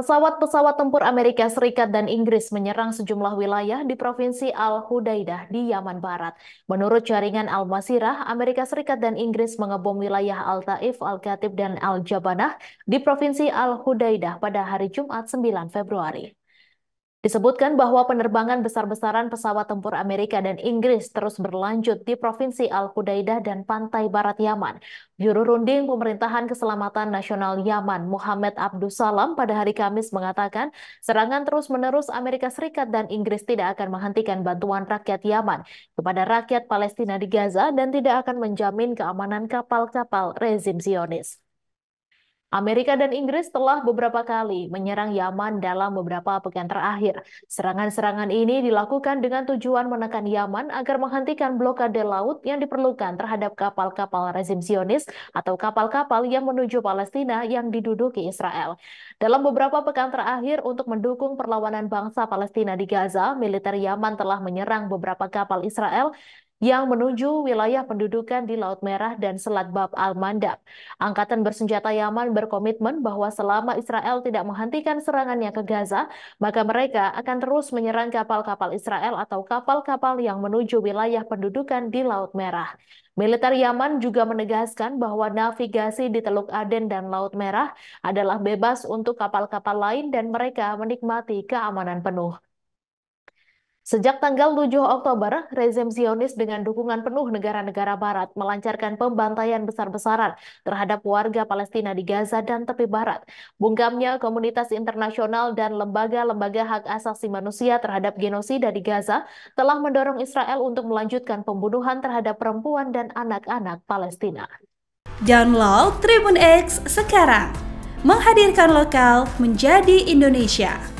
Pesawat-pesawat tempur Amerika Serikat dan Inggris menyerang sejumlah wilayah di Provinsi Al-Hudaidah di Yaman Barat. Menurut jaringan Al-Masirah, Amerika Serikat dan Inggris mengebom wilayah Al-Taif, al khatib dan Al-Jabanah di Provinsi Al-Hudaidah pada hari Jumat 9 Februari. Disebutkan bahwa penerbangan besar-besaran pesawat tempur Amerika dan Inggris terus berlanjut di Provinsi Al-Hudaidah dan Pantai Barat Yaman. Juru runding Pemerintahan Keselamatan Nasional Yaman, Muhammad Abdusalam, pada hari Kamis mengatakan serangan terus-menerus Amerika Serikat dan Inggris tidak akan menghentikan bantuan rakyat Yaman kepada rakyat Palestina di Gaza dan tidak akan menjamin keamanan kapal-kapal rezim Zionis. Amerika dan Inggris telah beberapa kali menyerang Yaman dalam beberapa pekan terakhir. Serangan-serangan ini dilakukan dengan tujuan menekan Yaman agar menghentikan blokade laut yang diperlukan terhadap kapal-kapal rezim Zionis atau kapal-kapal yang menuju Palestina yang diduduki Israel. Dalam beberapa pekan terakhir untuk mendukung perlawanan bangsa Palestina di Gaza, militer Yaman telah menyerang beberapa kapal Israel yang menuju wilayah pendudukan di Laut Merah dan Selat Bab Al-Mandab. Angkatan bersenjata Yaman berkomitmen bahwa selama Israel tidak menghentikan serangannya ke Gaza, maka mereka akan terus menyerang kapal-kapal Israel atau kapal-kapal yang menuju wilayah pendudukan di Laut Merah. Militer Yaman juga menegaskan bahwa navigasi di Teluk Aden dan Laut Merah adalah bebas untuk kapal-kapal lain dan mereka menikmati keamanan penuh. Sejak tanggal 7 Oktober, rezim Zionis dengan dukungan penuh negara-negara barat melancarkan pembantaian besar-besaran terhadap warga Palestina di Gaza dan tepi barat. Bungkamnya komunitas internasional dan lembaga-lembaga hak asasi manusia terhadap genosida di Gaza telah mendorong Israel untuk melanjutkan pembunuhan terhadap perempuan dan anak-anak Palestina. Download Tribun X sekarang. Menghadirkan lokal menjadi Indonesia.